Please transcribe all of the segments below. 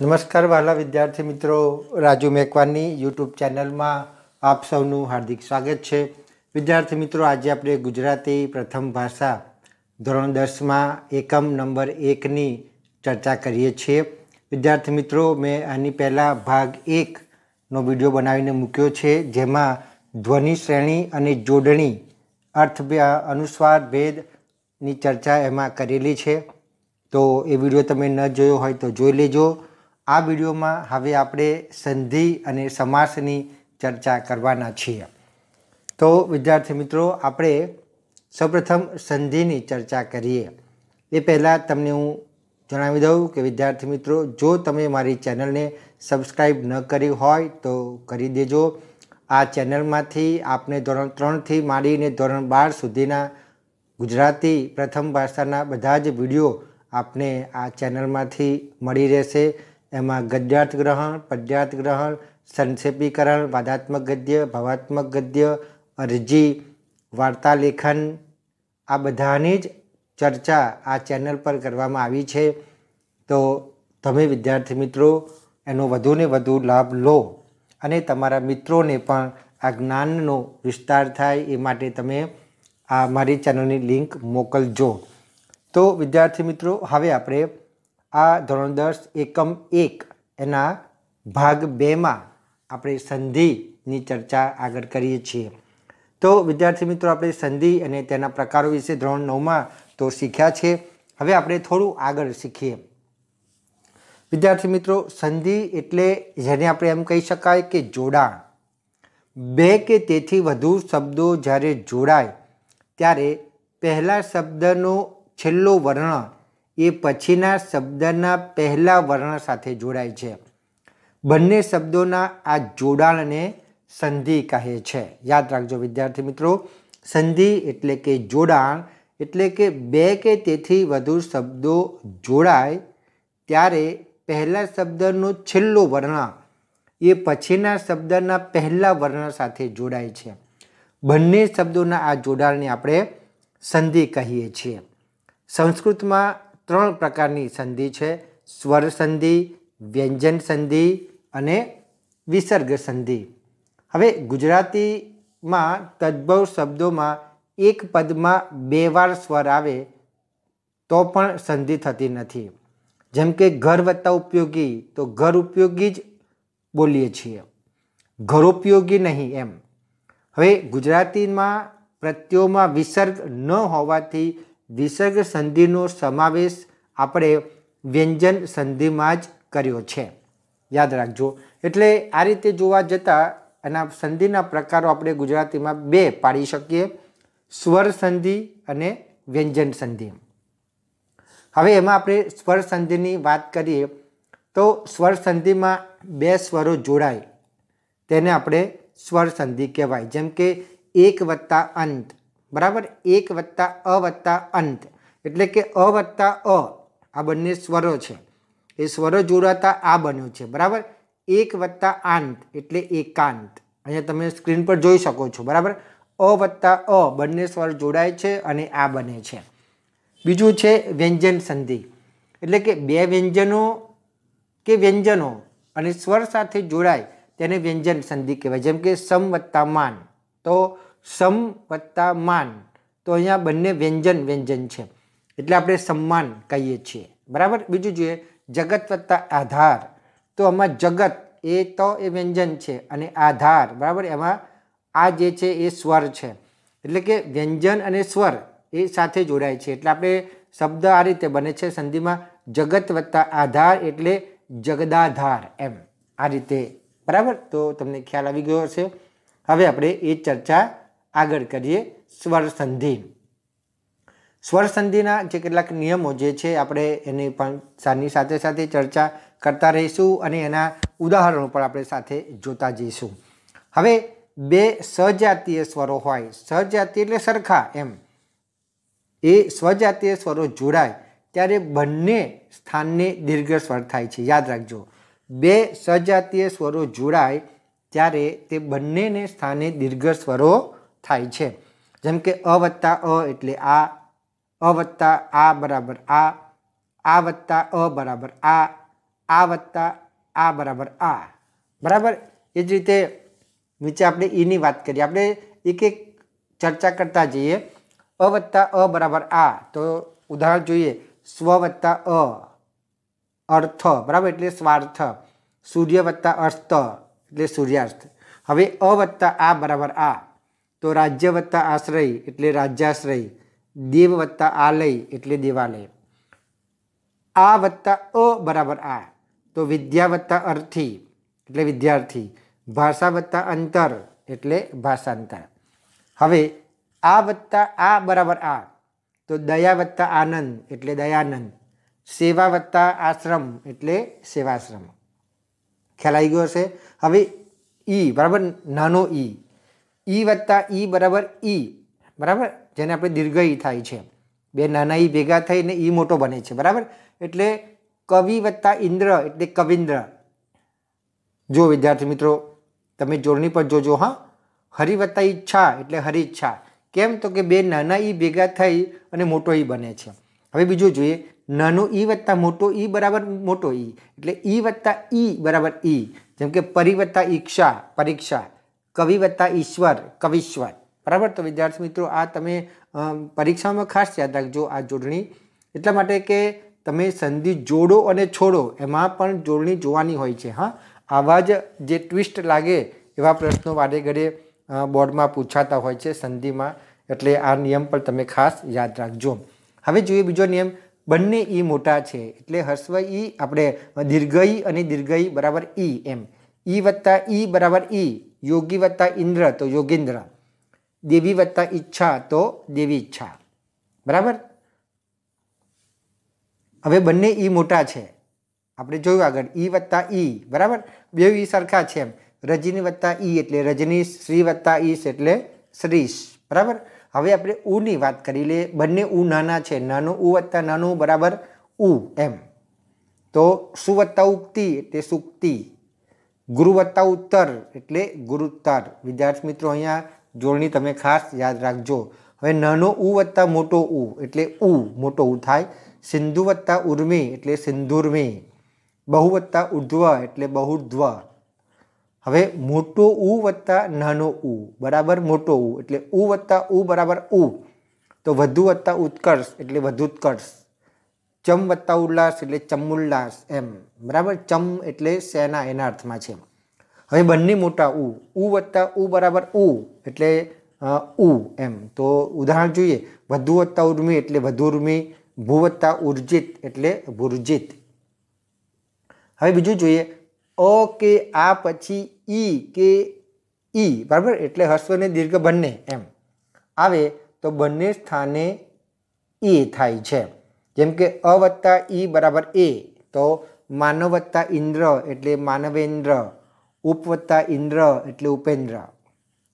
નમસ્કાર વાલા વિદ્યાર્થી મિત્રો રાજુ મેકવાનની યુટ્યુબ ચેનલમાં આપ સૌનું હાર્દિક સ્વાગત છે વિદ્યાર્થી મિત્રો આજે આપણે ગુજરાતી પ્રથમ ભાષા ધોરણ દસમાં એકમ નંબર એકની ચર્ચા કરીએ છીએ વિદ્યાર્થી મિત્રો મેં આની પહેલાં ભાગ એકનો વિડીયો બનાવીને મૂક્યો છે જેમાં ધ્વનિ શ્રેણી અને જોડણી અર્થ અનુસ્વાર ભેદની ચર્ચા એમાં કરેલી છે તો એ વિડીયો તમે ન જોયો હોય તો જોઈ લેજો આ વિડીયોમાં હવે આપણે સંધિ અને સમાસની ચર્ચા કરવાના છીએ તો વિદ્યાર્થી મિત્રો આપણે સૌપ્રથમ સંધિની ચર્ચા કરીએ એ પહેલાં તમને હું જણાવી દઉં કે વિદ્યાર્થી મિત્રો જો તમે મારી ચેનલને સબસ્ક્રાઈબ ન કરી હોય તો કરી દેજો આ ચેનલમાંથી આપને ધોરણ ત્રણથી માંડીને ધોરણ બાર સુધીના ગુજરાતી પ્રથમ ભાષાના બધા જ વિડીયો આપને આ ચેનલમાંથી મળી રહેશે એમાં ગદ્યાર્થ ગ્રહણ પદ્યાર્થ ગ્રહણ સંક્ષેપીકરણ વાદાત્મક ગદ્ય ભાવાત્મક ગદ્ય અરજી વાર્તા લેખન આ બધાની જ ચર્ચા આ ચેનલ પર કરવામાં આવી છે તો તમે વિદ્યાર્થી મિત્રો એનો વધુને વધુ લાભ લો અને તમારા મિત્રોને પણ આ જ્ઞાનનો વિસ્તાર થાય એ માટે તમે આ મારી ચેનલની લિંક મોકલજો તો વિદ્યાર્થી મિત્રો હવે આપણે આ ધોરણ દસ એકમ એક એના ભાગ બેમાં આપણે સંધિની ચર્ચા આગળ કરીએ છીએ તો વિદ્યાર્થી મિત્રો આપણે સંધિ અને તેના પ્રકારો વિશે ધોરણ નવમાં તો શીખ્યા છે હવે આપણે થોડું આગળ શીખીએ વિદ્યાર્થી મિત્રો સંધિ એટલે જેને આપણે એમ કહી શકાય કે જોડાણ બે કે તેથી વધુ શબ્દો જ્યારે જોડાય ત્યારે પહેલા શબ્દનો છેલ્લો વર્ણ એ પછીના શબ્દના પહેલા વર્ણ સાથે જોડાય છે બંને શબ્દોના આ જોડાણને સંધિ કહે છે યાદ રાખજો વિદ્યાર્થી મિત્રો સંધિ એટલે કે જોડાણ એટલે કે બે કે તેથી વધુ શબ્દો જોડાય ત્યારે પહેલા શબ્દનો છેલ્લો વર્ણ એ પછીના શબ્દના પહેલા વર્ણ સાથે જોડાય છે બંને શબ્દોના આ જોડાણને આપણે સંધિ કહીએ છીએ સંસ્કૃતમાં ત્રણ પ્રકારની સંધિ છે સ્વર સંધિ વ્યંજન સંધિ અને વિસર્ગ સંધિ હવે ગુજરાતીમાં તદ્ભવ શબ્દોમાં એક પદમાં બે વાર સ્વર આવે તો પણ સંધિ થતી નથી જેમ કે ઘર વત્તા ઉપયોગી તો ઘર ઉપયોગી જ બોલીએ છીએ ઘરોપયોગી નહીં એમ હવે ગુજરાતીમાં પ્રત્યોમાં વિસર્ગ ન હોવાથી વિસર્ગ સંધિનો સમાવેશ આપણે વ્યંજન સંધિમાં જ કર્યો છે યાદ રાખજો એટલે આ રીતે જોવા જતાં એના સંધિના પ્રકારો આપણે ગુજરાતીમાં બે પાડી શકીએ સ્વર સંધિ અને વ્યંજન સંધિ હવે એમાં આપણે સ્વર સંધિની વાત કરીએ તો સ્વર સંધિમાં બે સ્વરો જોડાય તેને આપણે સ્વર સંધિ કહેવાય જેમ કે એક વત્તા અંત બરાબર એક વત્તા અ અંત એટલે કે અવત્તા અ આ બંને સ્વરો છે એ સ્વરો જોડાતા આ બન્યું છે બરાબર એક વત્તા આંત એટલે એકાંત અહીંયા તમે સ્ક્રીન પર જોઈ શકો છો બરાબર અ વત્તા અ બંને સ્વર જોડાય છે અને આ બને છે બીજું છે વ્યંજન સંધિ એટલે કે બે વ્યંજનો કે વ્યંજનો અને સ્વર સાથે જોડાય તેને વ્યંજન સંધિ કહેવાય જેમ કે સમ વત્તા માન તો સમ વત્તા માન તો અહીંયા બંને વ્યંજન વ્યંજન છે એટલે આપણે સન્માન કહીએ છીએ બરાબર બીજું જોઈએ જગત વત્તા આધાર તો આમાં જગત એ તો એ વ્યંજન છે અને આધાર બરાબર એમાં આ જે છે એ સ્વર છે એટલે કે વ્યંજન અને સ્વર એ સાથે જોડાય છે એટલે આપણે શબ્દ આ રીતે બને છે સંધિમાં જગત વત્તા આધાર એટલે જગદાધાર એમ આ રીતે બરાબર તો તમને ખ્યાલ આવી ગયો હશે હવે આપણે એ ચર્ચા આગળ કરીએ સ્વર સંધિ સ્વર સંધિના જે કેટલાક નિયમો જે છે આપણે એની પણ સાની સાથે સાથે ચર્ચા કરતા રહીશું અને એના ઉદાહરણો પણ આપણે સાથે જોતા જઈશું હવે બે સજાતીય સ્વરો હોય સજાતીય એટલે સરખા એમ એ સ્વજાતીય સ્વરો જોડાય ત્યારે બંને સ્થાનને દીર્ઘ સ્વર થાય છે યાદ રાખજો બે સજાતીય સ્વરો જોડાય ત્યારે તે બંનેને સ્થાને દીર્ઘ સ્વરો થાય છે જેમ કે અ વત્તા અ એટલે આ અ વત્તા આ બરાબર આ આ વત્તા અ બરાબર આ આ વત્તા આ બરાબર આ બરાબર એ જ રીતે નીચે આપણે ઈની વાત કરીએ આપણે એક એક ચર્ચા કરતા જઈએ અ વત્તા અ બરાબર આ તો ઉદાહરણ જોઈએ સ્વ વત્તા અ અર્થ બરાબર એટલે સ્વાર્થ સૂર્ય વત્તા અર્થ એટલે સૂર્યાર્થ હવે અ વત્તા આ બરાબર આ तो राज्य वत्ता आश्रय એટલે રાજ્યાશ્રય દેવ વत्ता આલય એટલે દેવાલે આ વત્તા અ બરાબર આ તો વિદ્યા વત્તા અર્થી એટલે વિદ્યાર્થી ભાષા વત્તા અંતર એટલે ભાષાંતર હવે આ વત્તા આ બરાબર આ તો દયા વત્તા આનંદ એટલે દયાનંદ સેવા વત્તા आश्रम એટલે સેવાશ્રમ ખલાઈ ગયો છે હવે ઈ બરાબર નાનો ઈ ઈ વત્તા ઈ બરાબર ઈ બરાબર જેને આપણે દીર્ઘ ઈ થાય છે બે નાના ઈ ભેગા થઈને ઈ મોટો બને છે બરાબર એટલે કવિ વત્તા ઇન્દ્ર એટલે કવિન્દ્ર જો વિદ્યાર્થી મિત્રો તમે જોડણી પર જોજો હા હરિ વત્તા ઈચ્છા એટલે હરિચ્છા કેમ તો કે બે નાના ઈ ભેગા થઈ અને મોટો ઈ બને છે હવે બીજું જોઈએ નાનો ઈ વત્તા મોટો ઈ બરાબર મોટો ઈ એટલે ઈ વત્તા ઈ બરાબર ઈ જેમ કે પરિ વત્તા પરીક્ષા કવિવત્તા ઈશ્વર કવિશ્વર બરાબર તો વિદ્યાર્થી મિત્રો આ તમે પરીક્ષામાં ખાસ યાદ રાખજો આ જોડણી એટલા માટે કે તમે સંધિ જોડો અને છોડો એમાં પણ જોડણી જોવાની હોય છે હા આવા જ જે ટ્વિસ્ટ લાગે એવા પ્રશ્નો વારે ઘડે બોર્ડમાં પૂછાતા હોય છે સંધિમાં એટલે આ નિયમ પણ તમે ખાસ યાદ રાખજો હવે જોઈએ બીજો નિયમ બંને ઈ મોટા છે એટલે હર્સ્વ ઈ આપણે દીર્ઘઈ અને દીર્ઘઈ બરાબર ઈ એમ ઈ વત્તા ઈ બરાબર ઈ યોગી વત્તા ઇન્દ્ર તો યોગેન્દ્ર દેવી વત્તા ઈચ્છા તો દેવી ઈચ્છા બરાબર હવે બંને ઈ મોટા છે આપણે જોયું આગળ ઈ વત્તા ઈ બરાબર બે ઈ સરખા છે એમ રજની વત્તા ઈ એટલે રજનીશ શ્રી વત્તા ઈશ એટલે શ્રીશ બરાબર હવે આપણે ઉની વાત કરી લઈએ બંને ઉ નાના છે નાનું ઉ વત્તા નાનું બરાબર ઉ એમ તો સુવત્તા ઉક્તિ એટલે સુક્તિ ગુરુવત્તા ઉત્તર એટલે ગુરુત્તર વિદ્યાર્થી મિત્રો અહીંયા જોડણી તમે ખાસ યાદ રાખજો હવે નાનો ઉ વત્તા મોટો ઉ એટલે ઉ મોટો ઉ થાય સિંધુવત્તા વત્તા એટલે સિંધુર્મી બહુવત્તા ઉર્ધ્વ એટલે બહુર્ધ્વ હવે મોટો ઉ વત્તા નાનો ઉ બરાબર મોટો ઉ એટલે ઉ વત્તા ઉ બરાબર ઉ તો વધુ વત્તા ઉત્કર્ષ એટલે વધુ ઉત્કર્ષ ચમ વત્તા ઉલ્લાસ એટલે ચમુલ્લાસ એમ બરાબર ચમ એટલે સેના એના અર્થમાં છે હવે બંને મોટા ઉ ઉ વત્તા ઉ બરાબર ઉ એટલે ઉ એમ તો ઉદાહરણ જોઈએ વધુ વત્તા ઉર્મી એટલે વધુ ઉર્મી ભૂ વત્તા ઉર્જિત એટલે ભુર્જિત હવે બીજું જોઈએ અ કે આ પછી ઈ કે ઈ બરાબર એટલે હસ્વ અને દીર્ઘ બંને એમ આવે તો બંને સ્થાને એ થાય છે જેમ કે અ વત્તા ઈ બરાબર એ તો માનવ વત્તા ઇન્દ્ર એટલે માનવેન્દ્ર ઉપવત્તા ઇન્દ્ર એટલે ઉપેન્દ્ર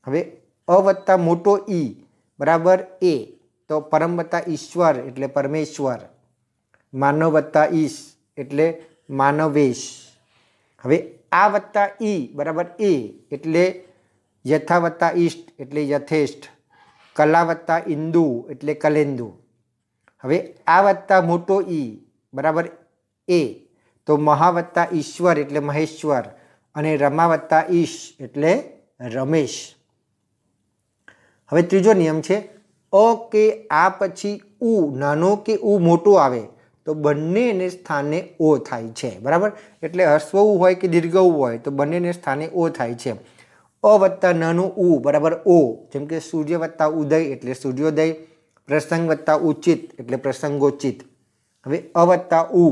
હવે અ વત્તા મોટો ઈ બરાબર એ તો પરમ વત્તા ઈશ્વર એટલે પરમેશ્વર માનવ વત્તા ઈશ એટલે માનવેશ હવે આ વત્તા ઈ બરાબર એ એટલે યથાવત્તા વત્તા ઈષ્ટ એટલે યથેષ્ઠ કલાવત્તા ઇન્દુ એટલે કલેન્દુ હવે આ વત્તા મોટો ઈ બરાબર એ તો મહાવત્તા ઈશ્વર એટલે મહેશ્વર અને રમાવત્તા ઈશ એટલે રમેશ હવે ત્રીજો નિયમ છે અ કે આ પછી ઉ નાનો કે ઉ મોટો આવે તો બંનેને સ્થાને ઓ થાય છે બરાબર એટલે હર્ષવું હોય કે દીર્ઘવું હોય તો બંનેને સ્થાને ઓ થાય છે અ વત્તા નાનું ઉ બરાબર ઓ જેમ કે સૂર્ય વત્તા ઉદય એટલે સૂર્યોદય प्रसंग + उचित એટલે પ્રસંગોચિત હવે અ + ઉ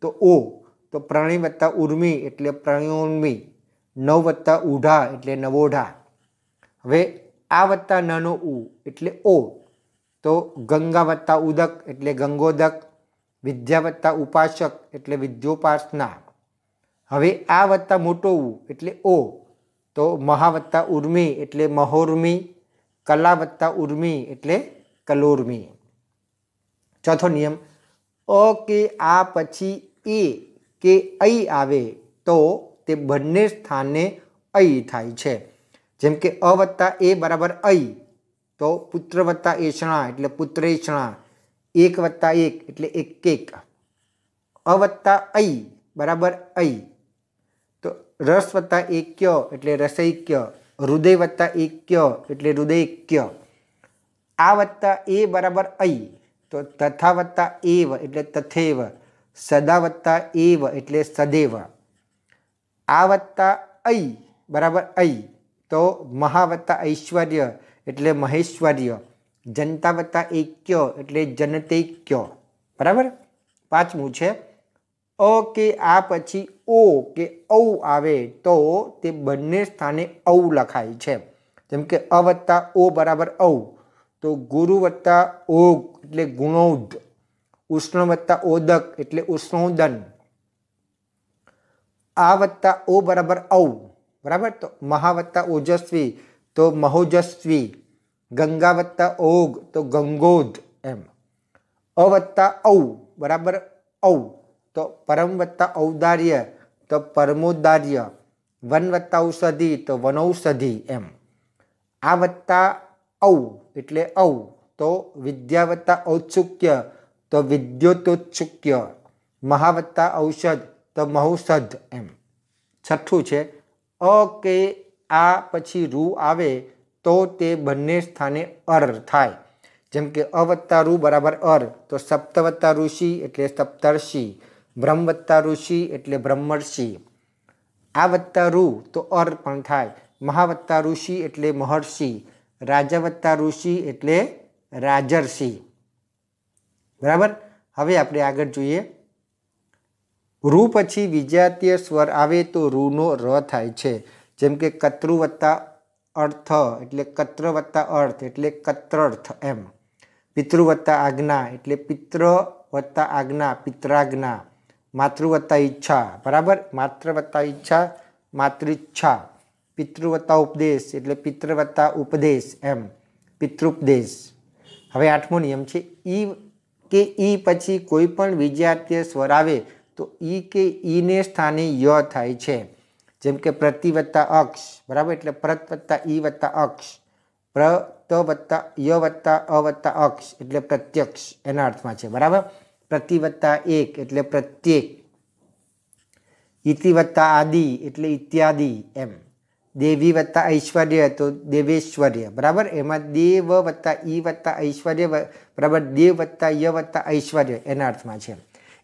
તો ઓ તો પ્રાણી + ઉર્મી એટલે પ્રાણ્યોર્મી નવ + ઉઢા એટલે નવોઢા હવે આ + નો ઉ એટલે ઓ તો ગંગા + ઉદક એટલે ગંગોદક વિદ્યા + ઉપાચક એટલે વિદ્યોપાસના હવે આ + મોટો ઉ એટલે ઓ તો મહા + ઉર્મી એટલે મોહર્મી કલા + ઉર્મી એટલે કલોરમી ચોથો નિયમ અ કે આ પછી એ કે ઐ આવે તો તે બંને સ્થાને ઐ થાય છે જેમ કે અ વત્તા એ બરાબર ઐ તો પુત્ર વત્તા એષણા એટલે પુત્રેષણા એક વત્તા એક એટલે એક એક અ વત્તા ઐ બરાબર ઐ તો રસ વત્તા એકક્ય એટલે રસૈક્ય હૃદય વત્તા એક્ય એટલે હૃદય ક્ય આ વત્તા એ બરાબર ઐ તો તથા વત્તા એવ એટલે તથેવ સદા વત્તા એવ એટલે સદેવ આ વત્તા ઐ બરાબર ઐ તો મહાવત્તા ઐશ્વર્ય એટલે મહેશ્વર્ય જનતા વત્તા એક્ય એટલે જનતેક્ય બરાબર પાંચમું છે અ કે આ પછી ઓ કે ઔ આવે તો તે બંને સ્થાને ઔ લખાય છે જેમ કે અ વત્તા ઓ બરાબર ઔ तो गुरु वत्ता ओग एट गुणौध उष्ण वत्ता ओदक एट उष्णोदन आ वत्ता ओ बराबर औ बराबर तो महावत्ता ओजस्वी तो महोजस्वी गंगा वत्ता ओग तो गंगोद एम अवत्ता औ बराबर औ तो परम वत्ता औदार्य तो परमोदार्य वन वत्ता औषधि तो वनौषधि एम आवत्ता औ એટલે ઔ તો વિદ્યાવત્તા ઔત્સુક્ય તો વિદ્યોતોત્સુક્ય મહાવત્તા ઔષધ તો મહૌષધ એમ છઠ્ઠું છે અ કે આ પછી રૂ આવે તો તે બંને સ્થાને અર થાય જેમ કે અવત્તા વત્તા રૂ બરાબર અર તો સપ્તવત્તા ઋષિ એટલે સપ્તર્ષિ બ્રહ્મવત્તા ઋષિ એટલે બ્રહ્મર્ષિ આ વત્તા રૂ તો અર પણ થાય મહાવત્તા ઋષિ એટલે મહર્ષિ રાજાવત્તા ઋષિ એટલે રાજર્ષિ બરાબર હવે આપણે આગળ જોઈએ રૂ પછી વિજાતીય સ્વર આવે તો ઋનો ર થાય છે જેમ કે કતૃવત્તા અર્થ એટલે કત્રવત્તા અર્થ એટલે કત્રર્થ એમ પિતૃવત્તા આજ્ઞા એટલે પિત્ર આજ્ઞા પિત્રાજ્ઞા માતૃવત્તા ઈચ્છા બરાબર માતૃવત્તા ઈચ્છા માતૃચ્છા પિતૃ ઉપદેશ એટલે પિતૃ ઉપદેશ એમ પિતૃપદેશ હવે આઠમો નિયમ છે ઈ કે ઈ પછી કોઈ પણ વિજયાત્ય સ્વર આવે તો ઈ કે ઈને સ્થાને ય થાય છે જેમ કે પ્રતિવત્તા અક્ષ બરાબર એટલે પ્રત વત્તા ઈ વત્તા અક્ષ પ્ર ત વત્તા ય વત્તા અ વત્તા અક્ષ એટલે પ્રત્યક્ષ એના અર્થમાં છે બરાબર પ્રતિવત્તા એક એટલે પ્રત્યેક ઇતિવત્તા આદિ એટલે ઇત્યાદિ એમ દેવી વત્તા ઐશ્વર્ય તો દેવેશ્વર્ય બરાબર એમાં દેવ વત્તા ઈ વત્તા ઐશ્વર્ય બરાબર દેવ વત્તા ય વત્તા ઐશ્વર્ય એના અર્થમાં છે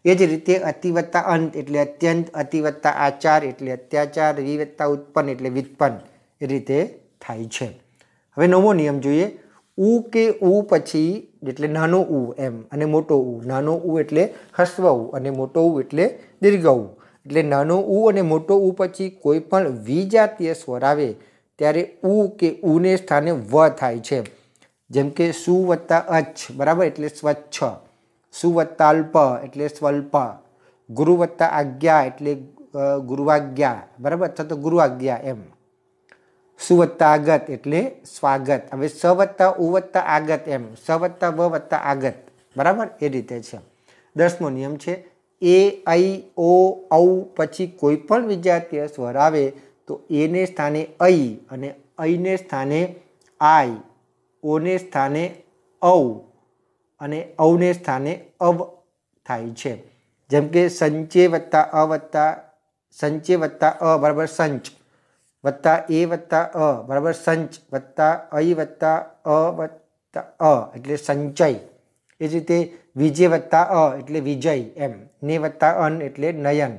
એ જ રીતે અતિવત્તા અંત એટલે અત્યંત અતિવત્તા આચાર એટલે અત્યાચાર વિવત્તા ઉત્પન્ન એટલે વ્યુત્પન્ન એ રીતે થાય છે હવે નવો નિયમ જોઈએ ઉ કે ઉ પછી એટલે નાનો ઉ એમ અને મોટો ઉ નાનો ઉ એટલે હસ્વ ઉ અને મોટો ઉ એટલે દીર્ઘ ઉ એટલે નાનો ઉ અને મોટો ઉ પછી કોઈ પણ વિજાતીય સ્વર આવે ત્યારે ઉ કે ઉને સ્થાને વ થાય છે જેમ કે સુ વત્તા અચ્છ બરાબર એટલે સ્વચ્છ સુ વત્તા અલ્પ એટલે સ્વલ્પ ગુરુ વત્તા આજ્ઞા એટલે ગુરુઆજ્ઞા બરાબર અથવા તો ગુરુઆજ્ઞા એમ સુવત્તા આગત એટલે સ્વાગત હવે સ વત્તા ઉ વત્તા આગત એમ સ વત્તા વ વત્તા આગત બરાબર એ રીતે છે દસમો નિયમ છે એ ઐ ઓ ઔ પછી કોઈ પણ વિજાતીય સ્વર આવે તો એને સ્થાને ઐ અને ઐને સ્થાને આઈ ઓને સ્થાને ઔ અને ઔને સ્થાને અવ થાય છે જેમ કે સંચે વત્તા અ વત્તા સંચે વત્તા અ બરાબર સંચ વત્તા એ વત્તા અ બરાબર સંચ વત્તા ઐ વત્તા અ વત્તા અ એટલે સંચય એ જ રીતે ವಿಜೇ + ಅ એટલે ವಿಜಯ ಎಂ ನೇ + ಅನ್ એટલે ನಯನ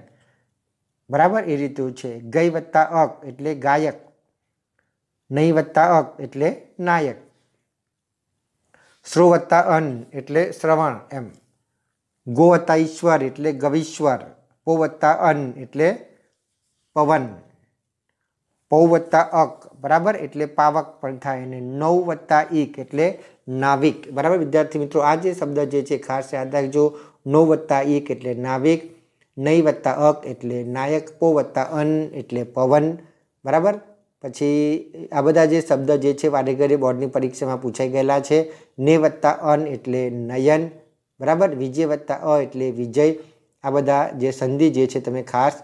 बराबर ಈ ರೀತಿ ಇತ್ತು ಚೆ ಗೈ + ಅಕ್ એટલે ಗಾಯಕ ನೈ + ಅಕ್ એટલે นาย ಕ ಶ್ರೋ + ಅನ್ એટલે ಶ್ರವಣ ಎಂ ಗೋ + ಐಶ್ವರ್ એટલે ಗವಿಶ್ವರ್ ಪೋ + ಅನ್ એટલે ಪವನ પૌ વત્તા અક બરાબર એટલે પાવક પણ થાય અને નવ વત્તા ઈક એટલે નાવિક બરાબર વિદ્યાર્થી મિત્રો આ જે શબ્દ જે છે ખાસ યાદ રાખજો નવ વત્તા ઈક એટલે નાવિક નહીં વત્તા અક એટલે નાયક પો વત્તા અન એટલે પવન બરાબર પછી આ બધા જે શબ્દ જે છે વારેઘરે બોર્ડની પરીક્ષામાં પૂછાઈ ગયેલા છે ને વત્તા અન એટલે નયન બરાબર વિજય વત્તા અ એટલે વિજય આ બધા જે સંધિ જે છે તમે ખાસ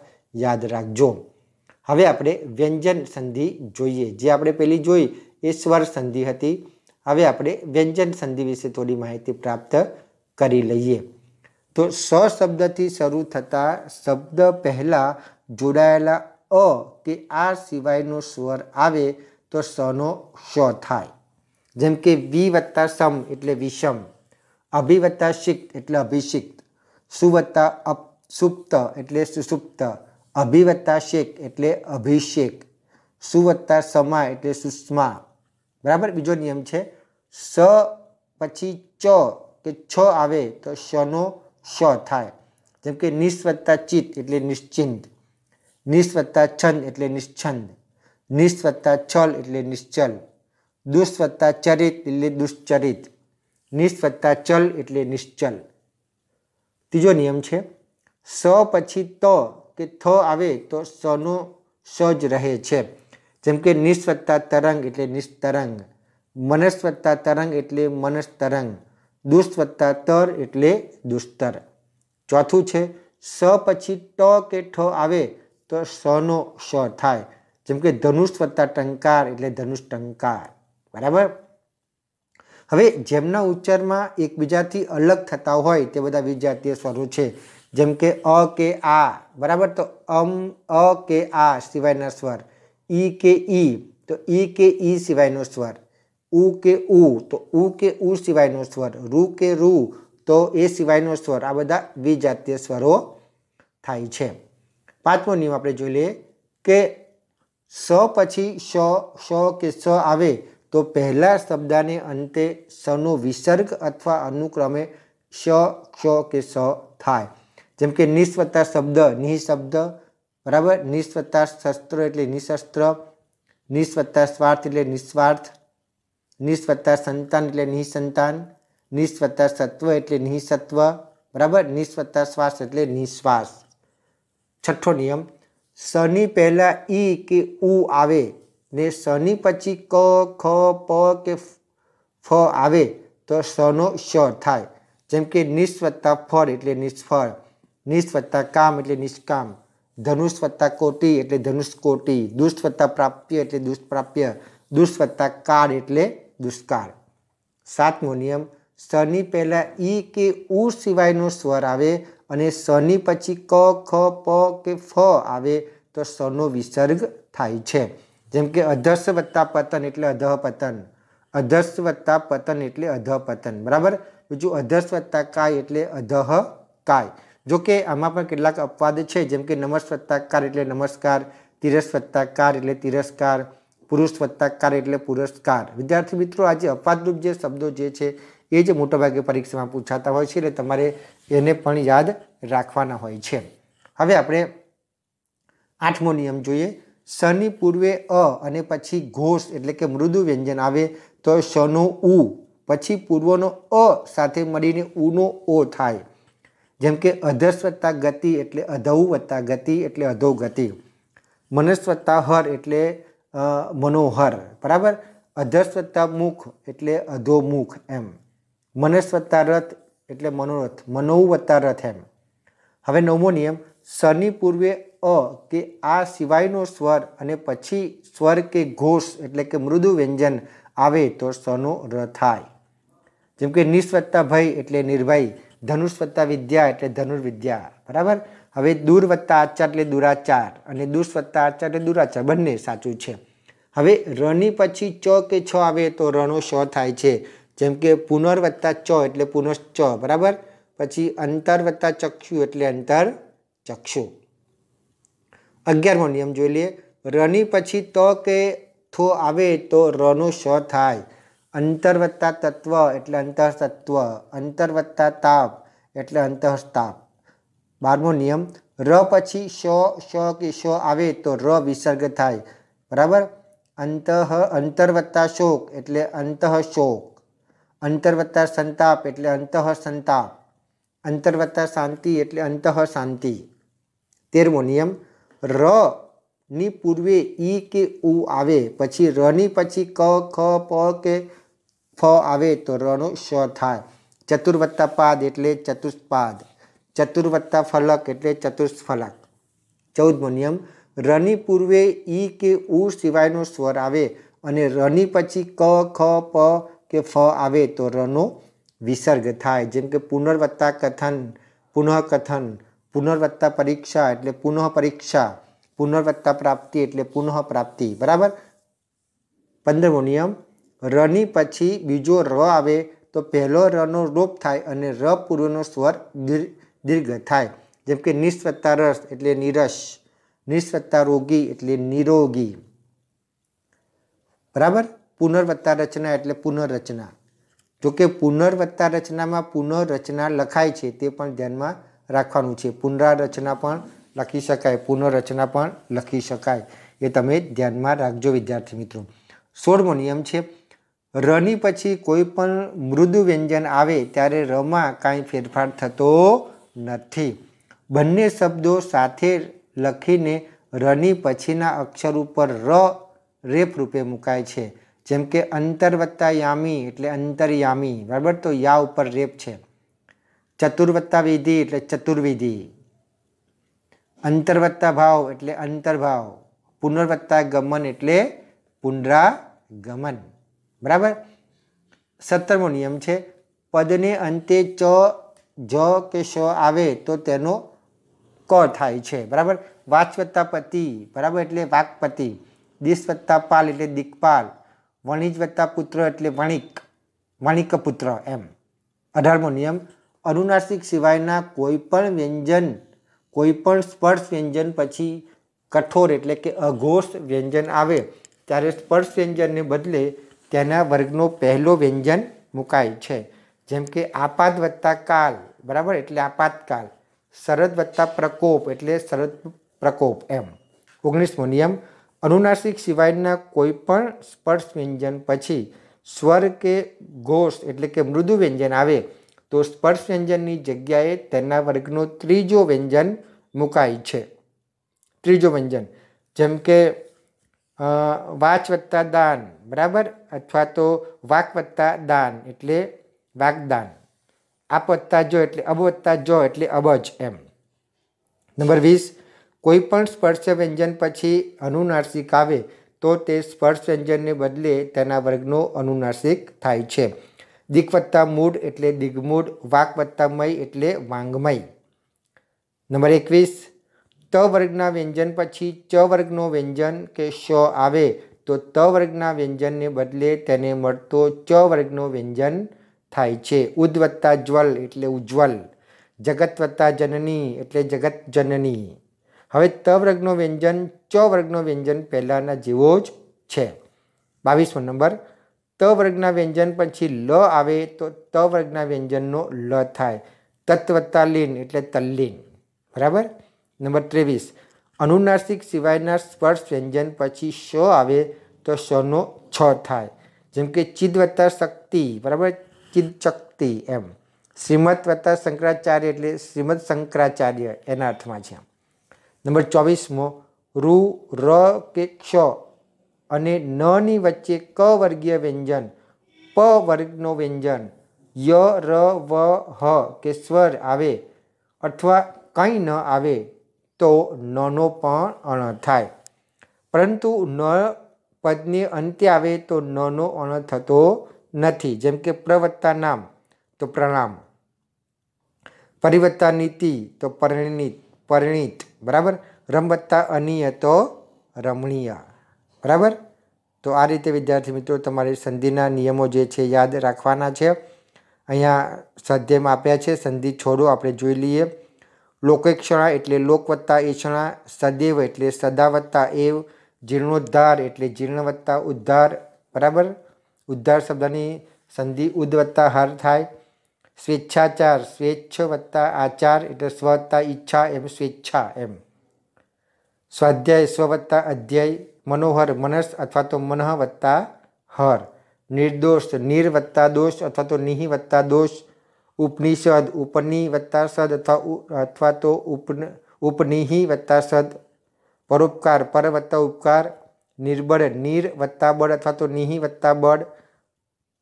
યાદ રાખજો હવે આપણે વ્યંજન સંધિ જોઈએ જે આપણે પહેલી જોઈ એ સ્વર સંધિ હતી હવે આપણે વ્યંજન સંધિ વિશે થોડી માહિતી પ્રાપ્ત કરી લઈએ તો સ શબ્દથી શરૂ થતા શબ્દ પહેલાં જોડાયેલા અ કે આ સિવાયનો સ્વર આવે તો સનો શ થાય જેમ કે વી વત્તા સમ એટલે વિષમ અભિ વત્તા શિક્ત એટલે અભિષિક્ત સુવત્તા અપ સુપ્ત એટલે સુસુપ્ત અભિવત્તા શેખ એટલે અભિષેક સુવત્તા સમા એટલે સુષ્મા બરાબર બીજો નિયમ છે સ પછી ચ કે છ આવે તો શનો શ થાય જેમ કે નિસ્વત્તા ચિત્ત એટલે નિશ્ચિંત નિસ્વત્તા છંદ એટલે નિશ્છંદ નિસ્વત્તા છલ એટલે નિશ્ચલ દુસ્વત્તા ચરિત એટલે દુશ્ચરિત નિસ્વત્તા ચલ એટલે નિશ્ચલ ત્રીજો નિયમ છે સ પછી ત કે થ આવે તો સનો સ જ રહે છે જેમ કે નિસ્વત્તા તરંગ એટલે નિસ્તરંગ મનસ્વત્તા તરંગ એટલે મનસ્તરંગ દુષ્વત્તા તર એટલે દુસ્તર ચોથું છે સ પછી ટ કે ઠ આવે તો સનો સ થાય જેમ કે ધનુષ ટંકાર એટલે ધનુષ ટંકાર બરાબર હવે જેમના ઉચ્ચારમાં એકબીજાથી અલગ થતા હોય તે બધા વિદ્યાર્થીઓ સ્વરો છે જેમ કે અ કે આ બરાબર તો અમ અ કે આ સિવાયના સ્વર ઈ કે ઈ તો ઈ કે ઈ સિવાયનો સ્વર ઉ કે ઉ તો ઉ કે ઉ સિવાયનો સ્વર રૂ કે રૂ તો એ સિવાયનો સ્વર આ બધા વિજાતીય સ્વરો થાય છે પાંચમો નિયમ આપણે જોઈ લઈએ કે સ પછી શ શ કે સ આવે તો પહેલા શબ્દાને અંતે સનો વિસર્ગ અથવા અનુક્રમે શ ક્ષ કે સ થાય જેમ કે નિસ્વત્તા શબ્દ નિહી શબ્દ બરાબર નિસ્વત્તા શસ્ત્ર એટલે નિશસ્ત્ર નિસ્વત્તા સ્વાર્થ એટલે નિસ્વાર્થ નિસ્વત્તા સંતાન એટલે નિ સંતાન નિસ્વત્તા સત્વ એટલે નિહ સત્વ બરાબર નિસ્વત્તા શ્વાસ એટલે નિશ્વાસ છઠ્ઠો નિયમ સ ની પહેલા ઈ કે ઉ આવે ને સ ની પછી ક ખ પ કે ફ આવે તો સ નો શ થાય જેમ કે નિસ્વત્તા ફળ એટલે નિસ્ફળ નિષ્ઠ વત્તા કામ એટલે નિષ્કામ ધનુષ વત્તા કોટી એટલે ધનુષ કોટી દુષ્ટ વત્તા પ્રાપ્ય એટલે દુષ્ટ પ્રાપ્ય દુષ્ટ વત્તા કાળ એટલે દુષ્કાળ સાતમો નિયમ સની પહેલાં ઈ કે ઉ સિવાયનો સ્વર આવે અને સની પછી ક ખ પ કે ફ આવે તો સનો વિસર્ગ થાય છે જેમ કે અધસ વત્તા પતન એટલે અધહ પતન અધસ વત્તા પતન એટલે અધહ પતન બરાબર બીજું અધસ વત્તા કાય એટલે અધહ કાય જોકે આમાં પણ કેટલાક અપવાદ છે જેમ કે નમસ્વત્તાકાર એટલે નમસ્કાર તિરસ્વત્તાકાર એટલે તિરસ્કાર પુરુષ પુરુષવત્તાકાર એટલે પુરસ્કાર વિદ્યાર્થી મિત્રો આજે અપવાદરૂપ જે શબ્દો જે છે એ જ મોટાભાગે પરીક્ષામાં પૂછાતા હોય છે એટલે તમારે એને પણ યાદ રાખવાના હોય છે હવે આપણે આઠમો નિયમ જોઈએ સની પૂર્વે અ અને પછી ઘોષ એટલે કે મૃદુ વ્યંજન આવે તો સનો ઉ પછી પૂર્વનો અ સાથે મળીને ઉનો ઓ થાય જેમ કે અધસ ગતિ એટલે અધવું વત્તા ગતિ એટલે અધો ગતિ મનસ હર એટલે મનોહર બરાબર અધસ મુખ એટલે અધો મુખ એમ મનસ રથ એટલે મનોરથ મનોવત્તા રથ એમ હવે નવમો નિયમ સની પૂર્વે અ કે આ સિવાયનો સ્વર અને પછી સ્વર કે ઘોષ એટલે કે મૃદુ વ્યંજન આવે તો સનો ર થાય જેમ કે નિસ્વત્તા ભય એટલે નિર્ભય ધનુષ વત્તા વિદ્યા એટલે ધનુર્વિદ્યા બરાબર હવે દૂર વત્તા આચાર એટલે દુરાચાર અને દુષ વત્તા આચાર એટલે દુરાચાર બંને સાચું છે હવે રની પછી ચ કે છ આવે તો રણો શ થાય છે જેમ કે પુનર્વત્તા ચ એટલે પુનશ્ચ બરાબર પછી અંતર વત્તા ચક્ષુ એટલે અંતર ચક્ષુ અગિયારમો નિયમ જોઈ લઈએ રની પછી ત કે થો આવે તો રનો શ થાય અંતરવત્તા તત્વ એટલે અંતઃતત્વ અંતરવત્તા તાપ એટલે અંતઃતાપ બારમો નિયમ ર પછી શ શ કે શ આવે તો ર વિસર્ગ થાય બરાબર અંતઃ અંતરવત્તા શોક એટલે અંતઃ શોક અંતરવત્તા સંતાપ એટલે અંતઃસંતાપ સંતાપ અંતરવત્તા શાંતિ એટલે અંતઃ શાંતિ તેરમો નિયમ ર ની પૂર્વે ઈ કે ઉ આવે પછી રની પછી ક ખ પ કે ફ આવે તો રનો શ થાય ચતુર્વત્તા પાદ એટલે ચતુષ્પાદ ચતુર્વત્તા ફલક એટલે ચતુષ્ફલક ચૌદમો નિયમ રની પૂર્વે ઈ કે ઉ સિવાયનો સ્વર આવે અને રની પછી ક ખ પ કે ફ આવે તો રનો વિસર્ગ થાય જેમ કે પુનર્વત્તા કથન પુનઃકથન પુનર્વત્તા પરીક્ષા એટલે પુનઃ પરીક્ષા પુનર્વત્તા પ્રાપ્તિ એટલે પુનઃ પ્રાપ્તિ બરાબર પંદરમો નિયમ રની પછી બીજો ર આવે તો પહેલો રનો રોપ થાય અને ર પૂર્વનો સ્વર દીર્ઘ થાય જેમ કે નિસ્વત્તા રસ એટલે નિરસ નિસ્વત્તા રોગી એટલે નિરોગી બરાબર પુનર્વત્તા રચના એટલે પુનર્રચના જોકે પુનર્વત્તા રચનામાં પુનઃરચના લખાય છે તે પણ ધ્યાનમાં રાખવાનું છે પુનરારચના પણ લખી શકાય પુનઃરચના પણ લખી શકાય એ તમે ધ્યાનમાં રાખજો વિદ્યાર્થી મિત્રો સોળમો નિયમ છે રની પછી કોઈ પણ મૃદુ વ્યંજન આવે ત્યારે રમાં કાંઈ ફેરફાર થતો નથી બંને શબ્દો સાથે લખીને રની પછીના અક્ષર ઉપર ર રેફ રૂપે મુકાય છે જેમ કે અંતર યામી એટલે અંતરયામી બરાબર તો યા ઉપર રેપ છે ચતુર્વત્તા વિધિ એટલે ચતુર્વિધિ અંતર્વત્તા ભાવ એટલે અંતર્ભાવ પુનર્વત્તા ગમન એટલે પુનરાગમન બરાબર સત્તરમો નિયમ છે પદને અંતે ચ જ કે શ આવે તો તેનો ક થાય છે બરાબર વાચવત્તા પતિ બરાબર એટલે વાકપતિ દિશ પાલ એટલે દિક્પાલ વણિજવત્તા પુત્ર એટલે વણિક વણિક પુત્ર એમ અઢારમો નિયમ અનુનાસિક સિવાયના પણ વ્યંજન કોઈપણ સ્પર્શ વ્યંજન પછી કઠોર એટલે કે અઘોષ વ્યંજન આવે ત્યારે સ્પર્શ વ્યંજનને બદલે તેના વર્ગનો પહેલો વ્યંજન મુકાય છે જેમ કે આપાત વત્તા કાલ બરાબર એટલે આપાતકાલ શરદ વત્તા પ્રકોપ એટલે શરદ પ્રકોપ એમ ઓગણીસમો નિયમ અનુનાસિક સિવાયના કોઈપણ સ્પર્શ વ્યંજન પછી સ્વર કે ઘોષ એટલે કે મૃદુ વ્યંજન આવે તો સ્પર્શ વ્યંજનની જગ્યાએ તેના વર્ગનો ત્રીજો વ્યંજન મુકાય છે ત્રીજો વ્યંજન જેમ કે વાચ વત્તા દાન બરાબર અથવા તો વાક વત્તા દાન એટલે વાગદાન આપ વત્તા જો એટલે અબ વત્તા જો એટલે અબજ એમ નંબર વીસ કોઈ પણ સ્પર્શ વ્યંજન પછી અનુનાસિક આવે તો તે સ્પર્શ વ્યંજનને બદલે તેના વર્ગનો અનુનાસિક થાય છે દિગવત્તા વત્તા મૂળ એટલે દિગ્મૂળ વાકવત્તામય એટલે વાંગમય નંબર એકવીસ ત વર્ગના વ્યંજન પછી ચ વર્ગનો વ્યંજન કે શ આવે તો ત વર્ગના વ્યંજનને બદલે તેને મળતો ચ વર્ગનો વ્યંજન થાય છે ઉદ વત્તા જ્વલ એટલે ઉજ્જવલ જગત વત્તા જનની એટલે જગત જનની હવે ત વર્ગનો વ્યંજન ચ વર્ગનો વ્યંજન પહેલાંના જેવો જ છે બાવીસમો નંબર ત વર્ગના વ્યંજન પછી લ આવે તો ત વર્ગના વ્યંજનનો લ થાય તત્વતા લીન એટલે તલ્લીન બરાબર નંબર ત્રેવીસ અનુનાસિક સિવાયના સ્પર્શ વ્યંજન પછી શ આવે તો શનો છ થાય જેમ કે ચિદ વત્તા શક્તિ બરાબર ચિદ શક્તિ એમ શ્રીમદ વત્તા શંકરાચાર્ય એટલે શ્રીમદ શંકરાચાર્ય એના અર્થમાં છે નંબર ચોવીસમો રૂ ર કે ક્ષ અને નની વચ્ચે ક વર્ગીય વ્યંજન પ વર્ગનો વ્યંજન ય ર વ હ કે સ્વર આવે અથવા કંઈ ન આવે તો નનો પણ અણ થાય પરંતુ ન પદને અંતે આવે તો નનો અણ થતો નથી જેમ કે પ્રવત્તા નામ તો પ્રણામ પરિવત્તા નીતિ તો પરિણિત પરિણિત બરાબર રમવત્તા અનીય તો રમણીય બરાબર તો આ રીતે વિદ્યાર્થી મિત્રો તમારે સંધિના નિયમો જે છે યાદ રાખવાના છે અહીંયા સ્વાધ્યાયમાં આપ્યા છે સંધિ છોડો આપણે જોઈ લઈએ લોકેક્ષણા એટલે લોકવત્તા વત્તા સદૈવ એટલે સદાવત્તા એવ જીર્ણોદ્ધાર એટલે જીર્ણવત્તા ઉદ્ધાર બરાબર ઉદ્ધાર શબ્દની સંધિ ઉદ હાર થાય સ્વેચ્છાચાર સ્વેચ્છ વત્તા આચાર એટલે સ્વત્તા ઈચ્છા એમ સ્વેચ્છા એમ સ્વાધ્યાય સ્વવત્તા અધ્યય મનોહર મનસ અથવા તો મનઃ વત્તા હર નિર્દોષ નિર્વત્તા દોષ અથવા તો નિહિ વત્તા દોષ उपनिषद सद अथवा अथवा तो उपन सद परोपकार परवत्ता उपकार निर्बल निर्वत्ता बड़ अथवा तो निहिवत्ता बड़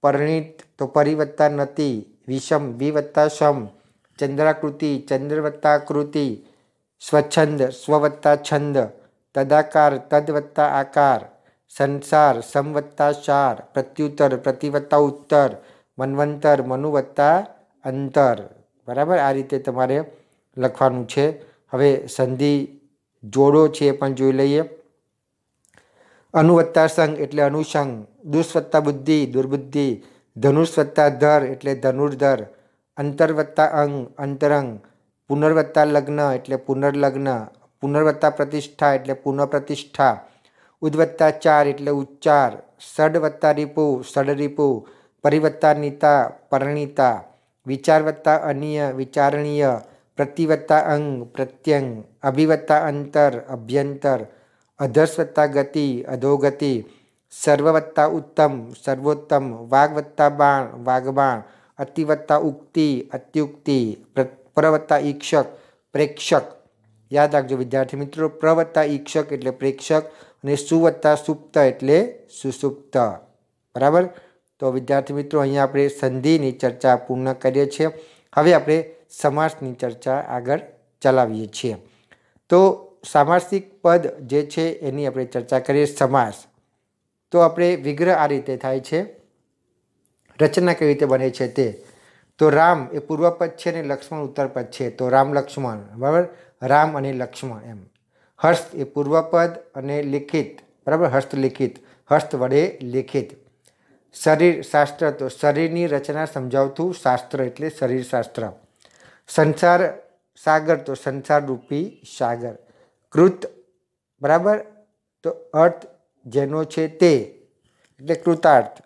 परिणित तो परिवत्ता नति विषम विवत्ता सम चंद्राकृति चंद्रवत्ताकृति स्वच्छंद स्ववत्ता छंद तदाकार तदवत्ता आकार संसार संवत्ता चार प्रत्युत्तर प्रतिवत्ता उत्तर मनवंतर मनुवत्ता અંતર બરાબર આ રીતે તમારે લખવાનું છે હવે સંધિ જોડો છે એ પણ જોઈ લઈએ અનુવત્તા સંઘ એટલે અનુસંગ દુષ્વત્તા બુદ્ધિ દુર્બુદ્ધિ ધનુષવત્તા ધર એટલે ધનુર્ધર અંતરવત્તા અંગ અંતરંગ પુનર્વત્તા લગ્ન એટલે પુનર્લગ્ન પુનર્વત્તા પ્રતિષ્ઠા એટલે પુનઃપ્રતિષ્ઠા ઉદ્વત્તા ચાર એટલે ઉચ્ચાર સડ રીપુ સડ રીપુ પરિવત્તા નીતા પરણિતા વિચારવત્તા અન્ય વિચારણીય પ્રતિવત્તા અંગ પ્રત્યંગ અભિવત્તા અંતર અભ્યંતર અધર્ષવત્તા ગતિ અધોગતિ સર્વવત્તા ઉત્તમ સર્વોત્તમ વાગવત્તા બાણ વાગબાણ અતિવત્તા ઉક્તિ અત્યુક્તિ પ્રવત્તા ઈક્ષક પ્રેક્ષક યાદ રાખજો વિદ્યાર્થી મિત્રો પ્રવત્તા ઈક્ષક એટલે પ્રેક્ષક અને સુવત્તા સુપ્ત એટલે સુસુપ્ત બરાબર તો વિદ્યાર્થી મિત્રો અહીંયા આપણે સંધિની ચર્ચા પૂર્ણ કરીએ છીએ હવે આપણે સમાસની ચર્ચા આગળ ચલાવીએ છીએ તો સામાસિક પદ જે છે એની આપણે ચર્ચા કરીએ સમાસ તો આપણે વિગ્રહ આ રીતે થાય છે રચના કેવી રીતે બને છે તે તો રામ એ પૂર્વપદ છે અને લક્ષ્મણ ઉત્તરપદ છે તો રામ લક્ષ્મણ બરાબર રામ અને લક્ષ્મણ એમ હર્ષ એ પૂર્વપદ અને લિખિત બરાબર હસ્તલિખિત હસ્ત વડે લિખિત શરીર શાસ્ત્ર તો શરીરની રચના સમજાવતું શાસ્ત્ર એટલે શરીર શાસ્ત્ર સંસાર સાગર તો સંસારરૂપી સાગર કૃત બરાબર તો અર્થ જેનો છે તે એટલે કૃતાર્થ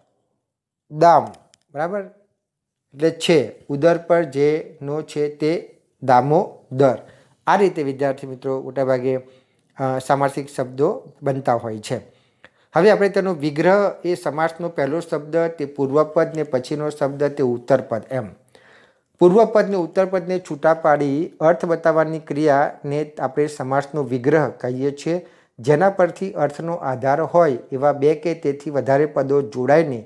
દામ બરાબર એટલે છે ઉદર પર જેનો છે તે દામો દર આ રીતે વિદ્યાર્થી મિત્રો મોટાભાગે સામાસિક શબ્દો બનતા હોય છે હવે આપણે તેનો વિગ્રહ એ સમાસનો પહેલો શબ્દ તે પૂર્વપદ ને પછીનો શબ્દ તે ઉત્તરપદ એમ પૂર્વપદને ઉત્તરપદને છૂટા પાડી અર્થ બતાવવાની ક્રિયાને આપણે સમાસનો વિગ્રહ કહીએ છીએ જેના પરથી અર્થનો આધાર હોય એવા બે કે તેથી વધારે પદો જોડાઈને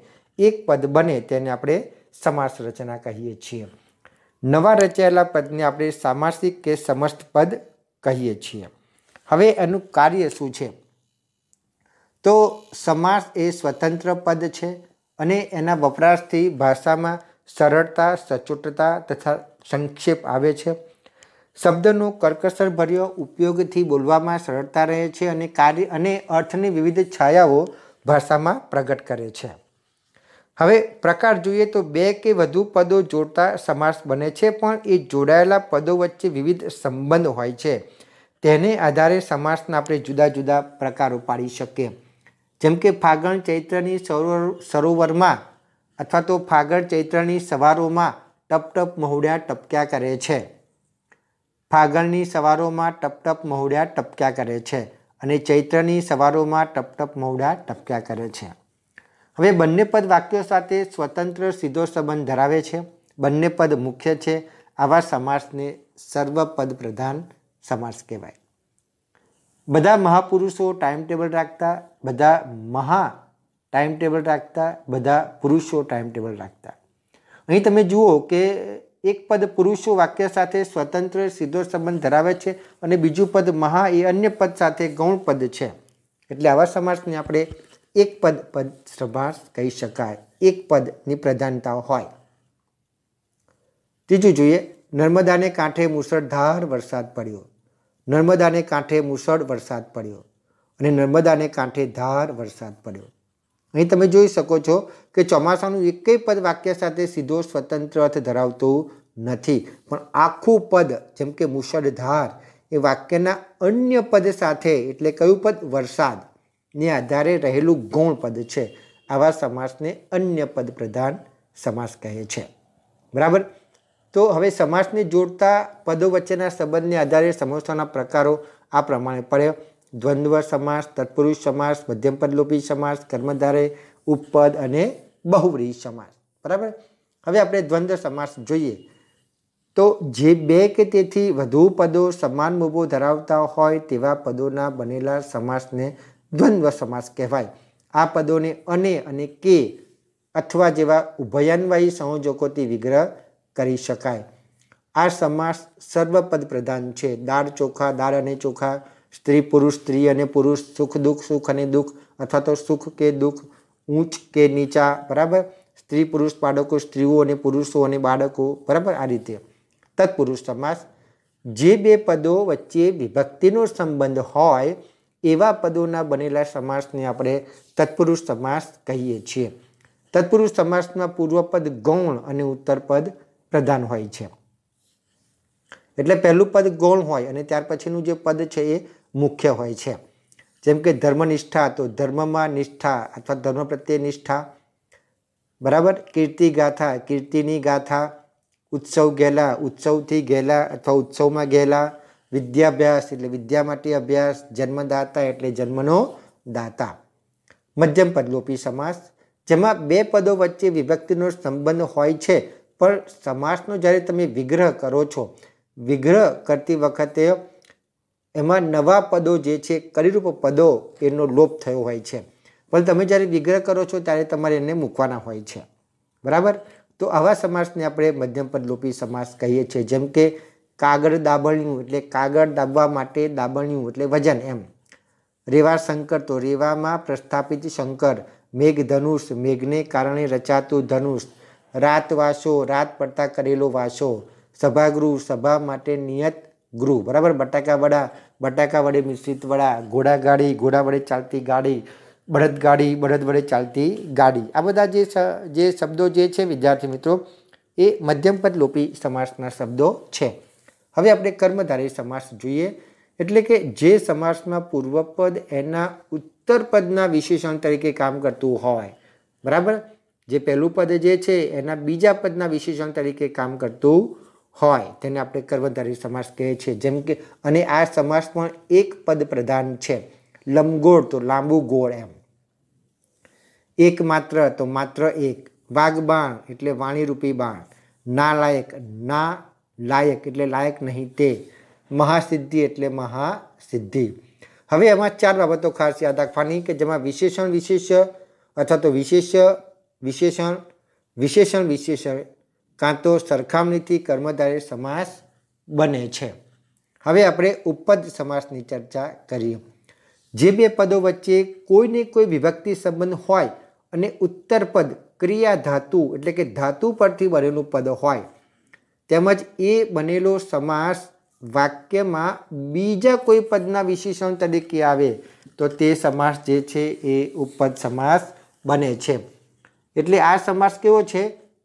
એક પદ બને તેને આપણે સમાસ રચના કહીએ છીએ નવા રચાયેલા પદને આપણે સામાસિક કે સમસ્ત પદ કહીએ છીએ હવે એનું કાર્ય શું છે તો સમાસ એ સ્વતંત્ર પદ છે અને એના વપરાશથી ભાષામાં સરળતા સચોટતા તથા સંક્ષેપ આવે છે શબ્દનો કર્કસરભર્યો ઉપયોગથી બોલવામાં સરળતા રહે છે અને કાર્ય અને અર્થની વિવિધ છાયાઓ ભાષામાં પ્રગટ કરે છે હવે પ્રકાર જોઈએ તો બે કે વધુ પદો જોડતા સમાસ બને છે પણ એ જોડાયેલા પદો વચ્ચે વિવિધ સંબંધ હોય છે તેને આધારે સમાસના આપણે જુદા જુદા પ્રકારો પાડી શકીએ જેમ કે ફાગણ ચૈત્રની સરોવર સરોવરમાં અથવા તો ફાગણ ચૈત્રની સવારોમાં ટપ ટપ મહુડ્યા ટપક્યા કરે છે ફાગણની સવારોમાં ટપ ટપ મહુડ્યા ટપક્યા કરે છે અને ચૈત્રની સવારોમાં ટપ ટપ મહુડા ટપક્યા કરે છે હવે બંને પદ વાક્યો સાથે સ્વતંત્ર સીધો સંબંધ ધરાવે છે બંને પદ મુખ્ય છે આવા સમાસને સર્વપદ પ્રધાન સમાસ કહેવાય બધા મહાપુરુષો ટાઈમ ટેબલ રાખતા બધા મહા ટાઈમ ટેબલ રાખતા બધા પુરુષો ટાઈમ ટેબલ રાખતા અહીં તમે જુઓ કે એક પદ પુરુષો વાક્ય સાથે સ્વતંત્ર સીધો સંબંધ ધરાવે છે અને બીજું પદ મહા એ અન્ય પદ સાથે ગૌણ પદ છે એટલે આવા સમાસને આપણે એક પદ પદ સમાસ કહી શકાય એક પદની પ્રધાનતા હોય ત્રીજું જોઈએ નર્મદાને કાંઠે મુસળધાર વરસાદ પડ્યો નર્મદાને કાંઠે મુસળ વરસાદ પડ્યો અને નર્મદાને કાંઠે ધાર વરસાદ પડ્યો અહીં તમે જોઈ શકો છો કે ચોમાસાનું એકેય પદ વાક્ય સાથે સીધો સ્વતંત્ર અર્થ ધરાવતું નથી પણ આખું પદ જેમ કે મુશળધાર એ વાક્યના અન્ય પદ સાથે એટલે કયું પદ વરસાદને આધારે રહેલું ગૌણ પદ છે આવા સમાસને અન્ય પદ પ્રધાન સમાસ કહે છે બરાબર તો હવે સમાસને જોડતા પદો વચ્ચેના સંબંધને આધારે સમાસોના પ્રકારો આ પ્રમાણે પડે દ્વંદ્વ સમાસ તત્પુરુષ સમાસ મધ્યમપદલોપી સમાસ કર્મધારે ઉપપદ અને બહુવ્રીહી સમાસ બરાબર હવે આપણે દ્વંદ્વ સમાસ જોઈએ તો જે બે કે તેથી વધુ પદો સમાન મૂબો ધરાવતા હોય તેવા પદોના બનેલા સમાસને દ્વંદ્વ સમાસ કહેવાય આ પદોને અને અને કે અથવા જેવા ઉભયાન્વાયી સંયોજકોથી વિગ્રહ કરી શકાય આ સમાસ સર્વપદ પ્રધાન છે દાળ ચોખા દાળ અને ચોખા સ્ત્રી પુરુષ સ્ત્રી અને પુરુષ સુખ દુઃખ સુખ અને દુઃખ અથવા તો સુખ કે દુઃખ ઊંચ કે નીચા બરાબર સ્ત્રી પુરુષ બાળકો સ્ત્રીઓ અને પુરુષો અને બાળકો બરાબર આ રીતે તત્પુરુષ સમાસ જે બે પદો વચ્ચે વિભક્તિનો સંબંધ હોય એવા પદોના બનેલા સમાસને આપણે તત્પુરુષ સમાસ કહીએ છીએ તત્પુરુષ સમાસના પૂર્વપદ ગૌણ અને ઉત્તરપદ પ્રધાન હોય છે એટલે પહેલું પદ ગૌણ હોય અને ત્યાર પછીનું જે પદ છે એ મુખ્ય હોય છે જેમ કે ધર્મનિષ્ઠા તો ધર્મમાં નિષ્ઠા અથવા ધર્મ પ્રત્યે નિષ્ઠા બરાબર કીર્તિ ગાથા કીર્તિની ગાથા ઉત્સવ ગેલા ઉત્સવથી ગયેલા અથવા ઉત્સવમાં ગયેલા વિદ્યાભ્યાસ એટલે વિદ્યા માટે અભ્યાસ જન્મદાતા એટલે જન્મનો દાતા મધ્યમ પદલોપી સમાસ જેમાં બે પદો વચ્ચે વિભક્તિનો સંબંધ હોય છે પણ સમાસનો જ્યારે તમે વિગ્રહ કરો છો વિગ્રહ કરતી વખતે એમાં નવા પદો જે છે કરીરૂપ પદો એનો લોપ થયો હોય છે પણ તમે જ્યારે વિગ્રહ કરો છો ત્યારે તમારે એને મૂકવાના હોય છે બરાબર તો આવા સમાસને આપણે મધ્યમ લોપી સમાસ કહીએ છીએ જેમ કે કાગળ દાબણ્યું એટલે કાગળ દાબવા માટે દાબણ્યું એટલે વજન એમ રેવા શંકર તો રેવામાં પ્રસ્થાપિત શંકર મેઘ ધનુષ મેઘને કારણે રચાતું ધનુષ રાત વાસો રાત પડતા કરેલો વાસો સભાગૃહ સભા માટે નિયત ગૃહ બરાબર બટાકા વડા બટાકા વડે મિશ્રિત વડા ઘોડાગાડી ઘોડા વડે ચાલતી ગાડી બળદગાડી બળદ વડે ચાલતી ગાડી આ બધા જે જે શબ્દો જે છે વિદ્યાર્થી મિત્રો એ મધ્યમપદ લોપી સમાસના શબ્દો છે હવે આપણે કર્મધારી સમાસ જોઈએ એટલે કે જે સમાસમાં પૂર્વપદ એના ઉત્તરપદના વિશેષણ તરીકે કામ કરતું હોય બરાબર જે પહેલું પદ જે છે એના બીજા પદના વિશેષણ તરીકે કામ કરતું હોય તેને આપણે કર્મધારી સમાસ કહે છે જેમ કે અને આ સમાસ પણ એક પદ પ્રધાન છે લંબગોળ તો લાંબુ ગોળ એમ એક માત્ર તો માત્ર એક વાઘબાણ એટલે વાણીરૂપી બાણ ના લાયક ના લાયક એટલે લાયક નહીં તે મહાસિદ્ધિ એટલે મહાસિદ્ધિ હવે એમાં ચાર બાબતો ખાસ યાદ રાખવાની કે જેમાં વિશેષણ વિશેષ અથવા તો વિશેષ્ય વિશેષણ વિશેષણ વિશેષણ કાં તો સરખામણીથી કર્મધારે સમાસ બને છે હવે આપણે ઉપપદ સમાસની ચર્ચા કરીએ જે બે પદો વચ્ચે કોઈને કોઈ વિભક્તિ સંબંધ હોય અને ઉત્તરપદ ક્રિયા ધાતુ એટલે કે ધાતુ પરથી બનેલું પદ હોય તેમજ એ બનેલો સમાસ વાક્યમાં બીજા કોઈ પદના વિશેષણ તરીકે આવે તો તે સમાસ જે છે એ ઉપદ સમાસ બને છે એટલે આ સમાસ કેવો છે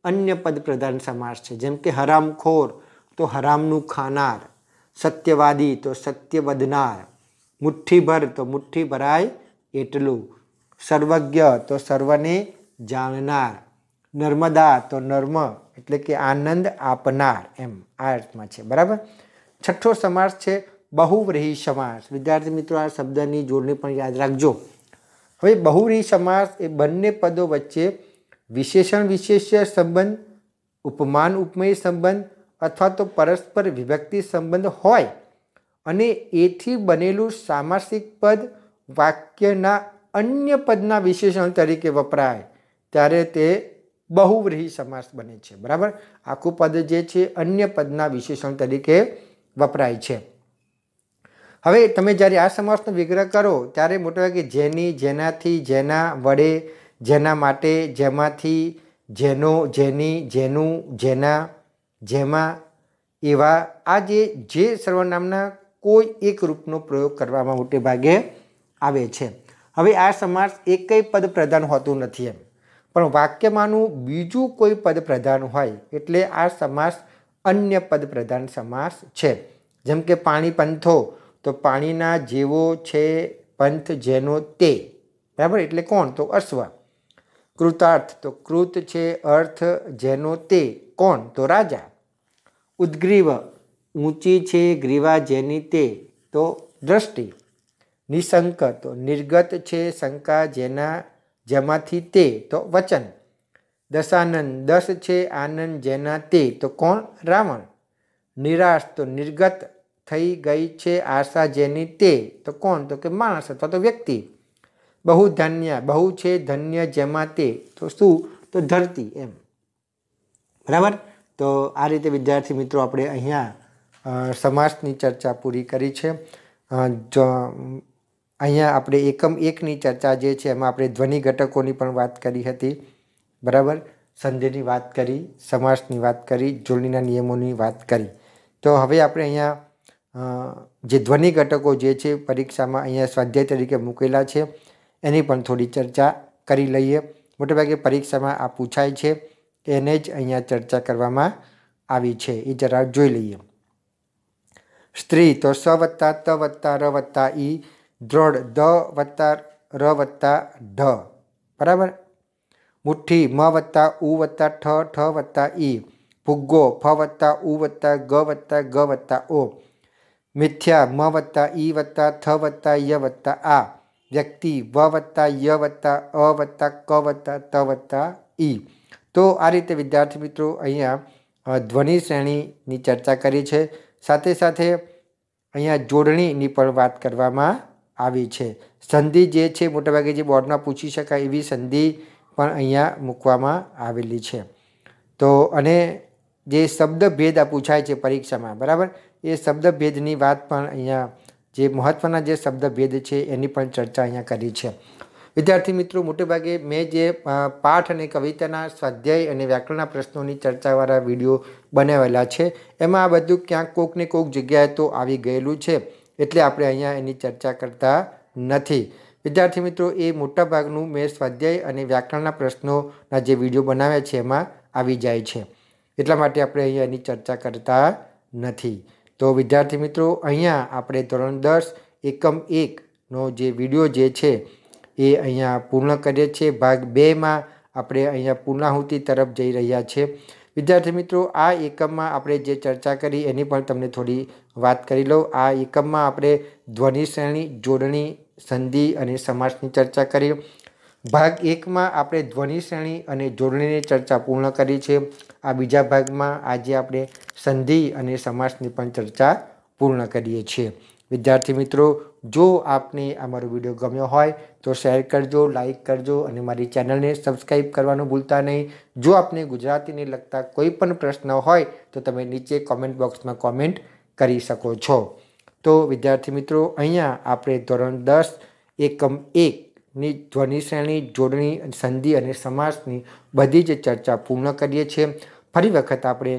અન્ય પદ પ્રધાન સમાસ છે જેમ કે હરામખોર તો હરામનું ખાનાર સત્યવાદી તો સત્ય વધનાર મુઠ્ઠીભર તો મુઠ્ઠી ભરાય એટલું સર્વજ્ઞ તો સર્વને જાણનાર નર્મદા તો નર્મ એટલે કે આનંદ આપનાર એમ આ અર્થમાં છે બરાબર છઠ્ઠો સમાસ છે બહુવ્રીહી સમાસ વિદ્યાર્થી મિત્રો આ શબ્દની જોડણી પણ યાદ રાખજો હવે બહુવ્રીહી સમાસ એ બંને પદો વચ્ચે વિશેષણ વિશેષ્ય સંબંધ ઉપમાન ઉપમેય સંબંધ અથવા તો પરસ્પર વિભક્તિ સંબંધ હોય અને એથી બનેલું સામાસિક પદ વાક્યના અન્ય પદના વિશેષણ તરીકે વપરાય ત્યારે તે બહુવ્રીહી સમાસ બને છે બરાબર આખું પદ જે છે અન્ય પદના વિશેષણ તરીકે વપરાય છે હવે તમે જ્યારે આ સમાસનો વિગ્રહ કરો ત્યારે મોટાભાગે જેની જેનાથી જેના વડે જેના માટે જેમાંથી જેનો જેની જેનું જેના જેમાં એવા આ જે જે સર્વનામના કોઈ એક રૂપનો પ્રયોગ કરવામાં મોટે ભાગે આવે છે હવે આ સમાસ એકય પદ પ્રધાન હોતું નથી એમ પણ વાક્યમાંનું બીજું કોઈ પદ પ્રધાન હોય એટલે આ સમાસ અન્ય પદ પ્રધાન સમાસ છે જેમ કે પાણી પંથો તો પાણીના જેવો છે પંથ જેનો તે બરાબર એટલે કોણ તો અશ્વ કૃતાર્થ તો કૃત છે અર્થ જેનો તે કોણ તો રાજા ઉદ્ગ્રીવ ઊંચી છે ગ્રીવા જેની તે તો દ્રષ્ટિ નિસંક તો નિર્ગત છે શંકા જેના જેમાંથી તે તો વચન દશાનંદ દસ છે આનંદ જેના તે તો કોણ રાવણ નિરાશ તો નિર્ગત થઈ ગઈ છે આશા જેની તે તો કોણ તો કે માણસ અથવા તો વ્યક્તિ બહુ ધન્ય બહુ છે ધન્ય જેમાં તે તો શું તો ધરતી એમ બરાબર તો આ રીતે વિદ્યાર્થી મિત્રો આપણે અહીંયા સમાસની ચર્ચા પૂરી કરી છે જો અહીંયા આપણે એકમ એકની ચર્ચા જે છે એમાં આપણે ધ્વનિ ઘટકોની પણ વાત કરી હતી બરાબર સંધિની વાત કરી સમાસની વાત કરી જોડણીના નિયમોની વાત કરી તો હવે આપણે અહીંયા જે ધ્વનિ ઘટકો જે છે પરીક્ષામાં અહીંયા સ્વાધ્યાય તરીકે મૂકેલા છે એની પણ થોડી ચર્ચા કરી લઈએ મોટેભાગે પરીક્ષામાં આ પૂછાય છે એને જ અહીંયા ચર્ચા કરવામાં આવી છે એ જરા જોઈ લઈએ સ્ત્રી તો સ વત્તા ત વત્તા ર વત્તા ઈ દ્રઢ દ વત્તા ર વત્તા ઢ બરાબર મુઠ્ઠી મ વત્તા ઉ વત્તા ઠ ઠ વત્તા ઈ ભૂગ્ગો ફ વત્તા ઉ વત્તા ગ વત્તા ગ વત્તા ઓ મિથ્યા મ વત્તા ઈ વત્તા થ વત્તા ય વત્તા આ વ્યક્તિ વ વત્તા ય વત્તા અ વત્તા ક વત્તા ત વત્તા ઈ તો આ રીતે વિદ્યાર્થી મિત્રો અહીંયા ધ્વનિ શ્રેણીની ચર્ચા કરી છે સાથે સાથે અહીંયા જોડણીની પણ વાત કરવામાં આવી છે સંધિ જે છે મોટાભાગે જે બોર્ડમાં પૂછી શકાય એવી સંધિ પણ અહીંયા મૂકવામાં આવેલી છે તો અને જે શબ્દભેદ પૂછાય છે પરીક્ષામાં બરાબર એ શબ્દભેદની વાત પણ અહીંયા જે મહત્ત્વના જે શબ્દ ભેદ છે એની પણ ચર્ચા અહીંયા કરી છે વિદ્યાર્થી મિત્રો મોટેભાગે મેં જે પાઠ અને કવિતાના સ્વાધ્યાય અને વ્યાકરણના પ્રશ્નોની ચર્ચાવાળા વિડીયો બનાવેલા છે એમાં આ બધું ક્યાંક કોક ને કોક જગ્યાએ તો આવી ગયેલું છે એટલે આપણે અહીંયા એની ચર્ચા કરતા નથી વિદ્યાર્થી મિત્રો એ મોટાભાગનું મેં સ્વાધ્યાય અને વ્યાકરણના પ્રશ્નોના જે વિડીયો બનાવ્યા છે એમાં આવી જાય છે એટલા માટે આપણે અહીંયા એની ચર્ચા કરતા નથી તો વિદ્યાર્થી મિત્રો અહીંયા આપણે ધોરણ દસ એકમ એકનો જે વિડીયો જે છે એ અહીંયા પૂર્ણ કરીએ છીએ ભાગ બેમાં આપણે અહીંયા પૂર્ણાહુતિ તરફ જઈ રહ્યા છે વિદ્યાર્થી મિત્રો આ એકમમાં આપણે જે ચર્ચા કરી એની પણ તમને થોડી વાત કરી લઉં આ એકમમાં આપણે ધ્વનિ શ્રેણી જોડણી સંધિ અને સમાસની ચર્ચા કરી ભાગ એકમાં આપણે ધ્વનિ શ્રેણી અને જોડણીની ચર્ચા પૂર્ણ કરી છે આ બીજા ભાગમાં આજે આપણે સંધિ અને સમાસની પણ ચર્ચા પૂર્ણ કરીએ છીએ વિદ્યાર્થી મિત્રો જો આપને અમારો વિડીયો ગમ્યો હોય તો શેર કરજો લાઇક કરજો અને મારી ચેનલને સબસ્ક્રાઈબ કરવાનું ભૂલતા નહીં જો આપને ગુજરાતીને લગતા કોઈ પણ પ્રશ્ન હોય તો તમે નીચે કોમેન્ટ બોક્સમાં કોમેન્ટ કરી શકો છો તો વિદ્યાર્થી મિત્રો અહીંયા આપણે ધોરણ દસ એકમ એકની ધ્વનિ શ્રેણી જોડણી સંધિ અને સમાસની બધી જ ચર્ચા પૂર્ણ કરીએ છીએ ફરી વખત આપણે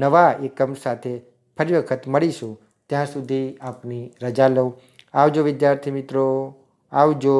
નવા એકમ સાથે ફરી વખત મળીશું ત્યાં સુધી આપની રજા લઉં આવજો વિદ્યાર્થી મિત્રો આવજો